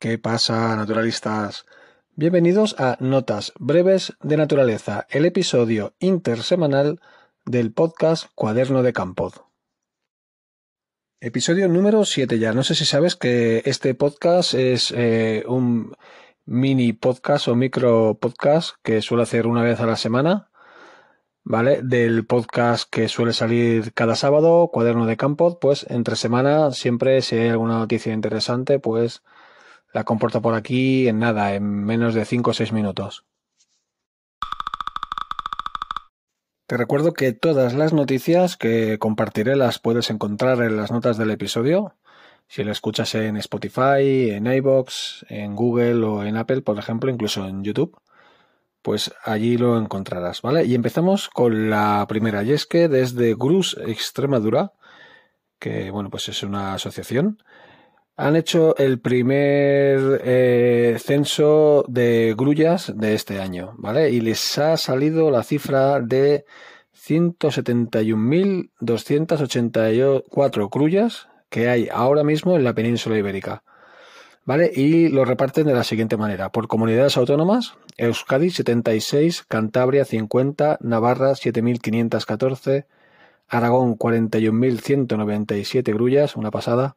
¿Qué pasa, naturalistas? Bienvenidos a Notas Breves de Naturaleza, el episodio intersemanal del podcast Cuaderno de Campo. Episodio número 7 ya. No sé si sabes que este podcast es eh, un mini podcast o micro podcast que suelo hacer una vez a la semana. ¿vale? Del podcast que suele salir cada sábado, Cuaderno de Campo, pues entre semana siempre si hay alguna noticia interesante, pues la comporto por aquí en nada, en menos de 5 o 6 minutos. Te recuerdo que todas las noticias que compartiré las puedes encontrar en las notas del episodio. Si la escuchas en Spotify, en iBox, en Google o en Apple, por ejemplo, incluso en YouTube, pues allí lo encontrarás, ¿vale? Y empezamos con la primera, y es que desde Gruz Extremadura, que bueno, pues es una asociación, han hecho el primer eh, censo de grullas de este año, ¿vale? Y les ha salido la cifra de 171.284 grullas que hay ahora mismo en la península ibérica. ¿Vale? Y lo reparten de la siguiente manera. Por comunidades autónomas, Euskadi 76, Cantabria 50, Navarra 7514, Aragón 41.197 grullas, una pasada,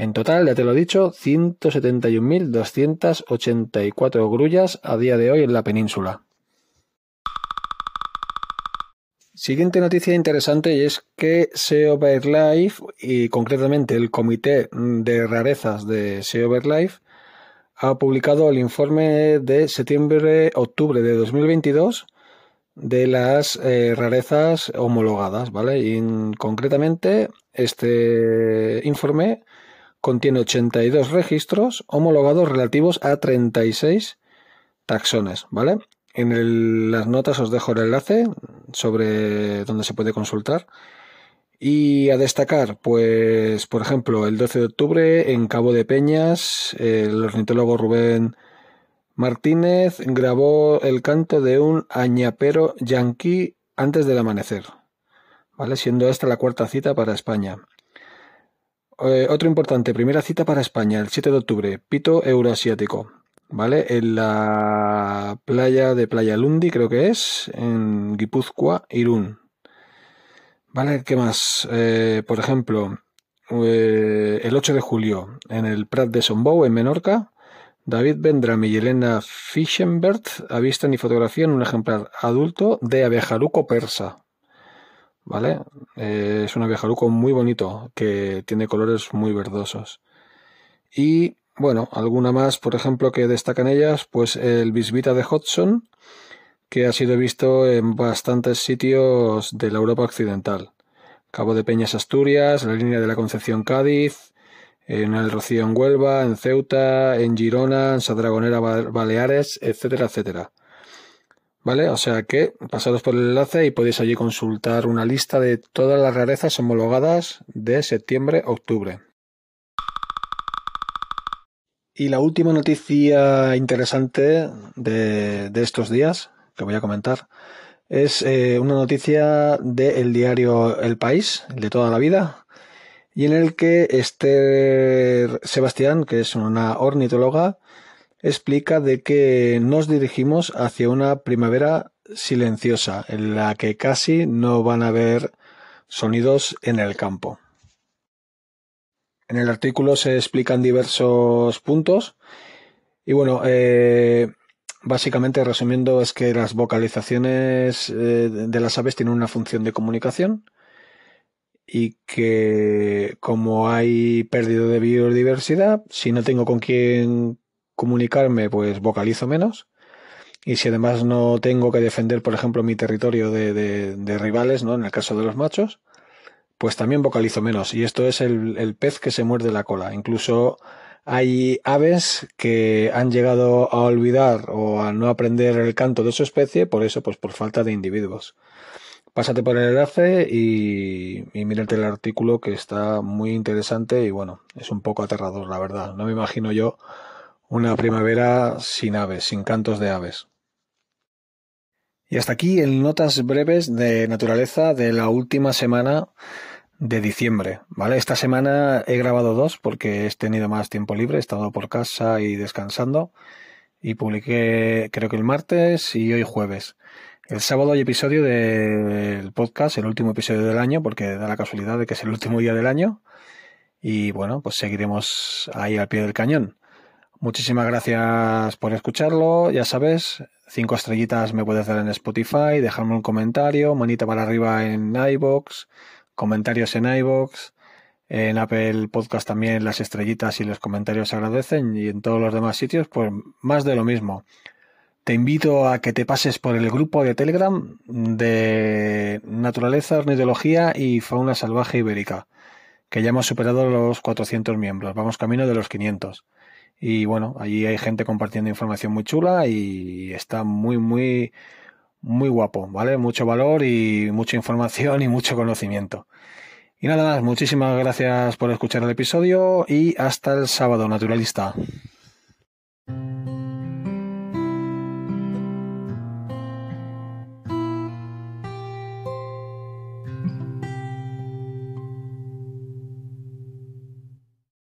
En total, ya te lo he dicho, 171.284 grullas a día de hoy en la península. Siguiente noticia interesante y es que SEO Life y concretamente el Comité de Rarezas de SEO Life ha publicado el informe de septiembre-octubre de 2022 de las eh, rarezas homologadas, ¿vale? Y concretamente este informe contiene 82 registros homologados relativos a 36 taxones, ¿vale? En las notas os dejo el enlace sobre dónde se puede consultar. Y a destacar, pues, por ejemplo, el 12 de octubre en Cabo de Peñas, el ornitólogo Rubén Martínez grabó el canto de un añapero yanqui antes del amanecer, ¿vale? Siendo esta la cuarta cita para España. Eh, otro importante, primera cita para España, el 7 de octubre, Pito Euroasiático, ¿vale? En la playa de Playa Lundi, creo que es, en Guipúzcoa, Irún. ¿Vale? ¿Qué más? Eh, por ejemplo, eh, el 8 de julio, en el Prat de Sombou, en Menorca, David Vendram y Elena Fischenbert avistan y fotografían un ejemplar adulto de abejaruco persa. ¿vale? Eh, es un abejaruco muy bonito, que tiene colores muy verdosos. Y bueno, alguna más, por ejemplo, que destacan ellas, pues el bisbita de Hodgson, que ha sido visto en bastantes sitios de la Europa occidental. Cabo de Peñas Asturias, la línea de la Concepción Cádiz, en el Rocío en Huelva, en Ceuta, en Girona, en Sadragonera Baleares, etcétera, etcétera. ¿Vale? O sea que pasaros por el enlace y podéis allí consultar una lista de todas las rarezas homologadas de septiembre-octubre. Y la última noticia interesante de, estos días que voy a comentar es eh, una noticia del diario El País, el de toda la vida, y en el que Esther Sebastián, que es una ornitóloga, explica de que nos dirigimos hacia una primavera silenciosa, en la que casi no van a haber sonidos en el campo. En el artículo se explican diversos puntos y bueno, eh, básicamente resumiendo es que las vocalizaciones eh, de las aves tienen una función de comunicación y que como hay pérdida de biodiversidad, si no tengo con quién comunicarme, pues vocalizo menos. Y si además no tengo que defender, por ejemplo, mi territorio de, rivales, ¿no? En el caso de los machos, pues también vocalizo menos. Y esto es el, pez que se muerde la cola. Incluso hay aves que han llegado a olvidar o a no aprender el canto de su especie, por eso, pues por falta de individuos. Pásate por el enlace y, y mírate el artículo que está muy interesante y bueno, es un poco aterrador, la verdad. No me imagino yo una primavera sin aves, sin cantos de aves. Y hasta aquí el Notas Breves de Naturaleza de la última semana de diciembre, ¿vale? Esta semana he grabado dos porque he tenido más tiempo libre, he estado por casa y descansando y publiqué creo que el martes y hoy jueves. El sábado hay episodio del podcast, el último episodio del año, porque da la casualidad de que es el último día del año y bueno, pues seguiremos ahí al pie del cañón. Muchísimas gracias por escucharlo. Ya sabes, cinco estrellitas me puedes dar en Spotify, dejarme un comentario, manita para arriba en iBox, comentarios en iBox, en Apple Podcast también las estrellitas y los comentarios se agradecen y en todos los demás sitios pues más de lo mismo. Te invito a que te pases por el grupo de Telegram de Naturaleza, Ornitología y Fauna Salvaje Ibérica, que ya hemos superado los 400 miembros, vamos camino de los 500. Y bueno, allí hay gente compartiendo información muy chula y está muy, muy, muy guapo, ¿vale? Mucho valor y mucha información y mucho conocimiento. Y nada más, muchísimas gracias por escuchar el episodio y hasta el sábado, naturalista.